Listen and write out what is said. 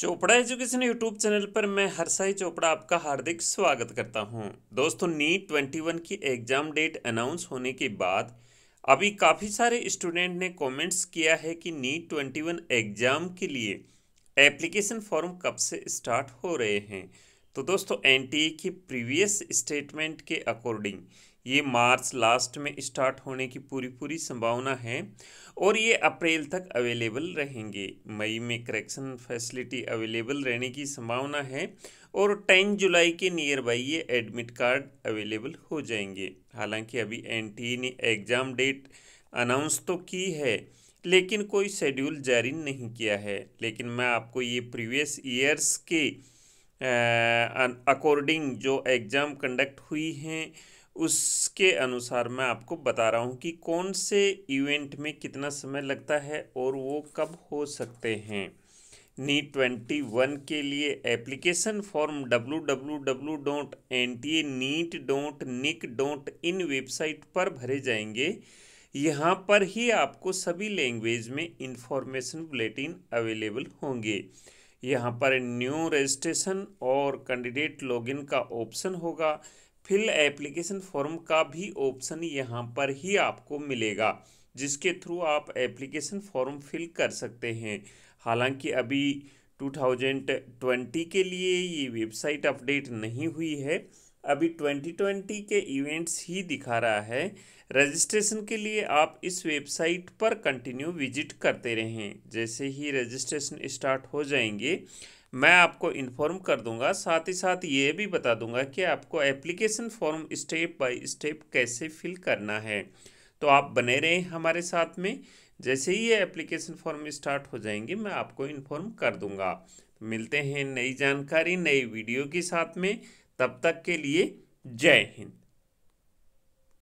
Chopra education YouTube channel पर मैं हरसाई चोपड़ा आपका हार्दिक स्वागत करता हूं दोस्तों नीट ट्वेंटी वन की एग्ज़ाम डेट अनाउंस होने के बाद अभी काफ़ी सारे स्टूडेंट ने कमेंट्स किया है कि नीट ट्वेंटी वन एग्ज़ाम के लिए एप्लीकेशन फॉर्म कब से स्टार्ट हो रहे हैं तो दोस्तों एन की प्रीवियस स्टेटमेंट के अकॉर्डिंग ये मार्च लास्ट में स्टार्ट होने की पूरी पूरी संभावना है और ये अप्रैल तक अवेलेबल रहेंगे मई में करेक्शन फैसिलिटी अवेलेबल रहने की संभावना है और 10 जुलाई के नियर बाई ये एडमिट कार्ड अवेलेबल हो जाएंगे हालांकि अभी एन e ने एग्ज़ाम डेट अनाउंस तो की है लेकिन कोई शेड्यूल जारी नहीं किया है लेकिन मैं आपको ये प्रीवियस ईयर्स के अकॉर्डिंग जो एग्ज़ाम कंडक्ट हुई हैं उसके अनुसार मैं आपको बता रहा हूँ कि कौन से इवेंट में कितना समय लगता है और वो कब हो सकते हैं नीट ट्वेंटी वन के लिए application form W W W dot N T A NEET dot NIC dot in website पर भरे जाएंगे यहाँ पर ही आपको सभी लैंग्वेज में इंफॉर्मेशन बुलेटिन अवेलेबल होंगे यहाँ पर न्यू रजिस्ट्रेशन और कैंडिडेट लॉगिन का ऑप्शन होगा फिल एप्लीकेशन फॉर्म का भी ऑप्शन यहाँ पर ही आपको मिलेगा जिसके थ्रू आप एप्लीकेशन फॉर्म फिल कर सकते हैं हालांकि अभी 2020 के लिए ये वेबसाइट अपडेट नहीं हुई है अभी 2020 के इवेंट्स ही दिखा रहा है रजिस्ट्रेशन के लिए आप इस वेबसाइट पर कंटिन्यू विजिट करते रहें जैसे ही रजिस्ट्रेशन स्टार्ट हो जाएंगे मैं आपको इन्फॉर्म कर दूंगा साथ ही साथ ये भी बता दूंगा कि आपको application form step by step कैसे फिल करना है तो आप बने रहें हमारे साथ में जैसे ही ये एप्लीकेशन फॉर्म स्टार्ट हो जाएंगे मैं आपको इन्फॉर्म कर दूंगा मिलते हैं नई जानकारी नई वीडियो के साथ में तब तक के लिए जय हिंद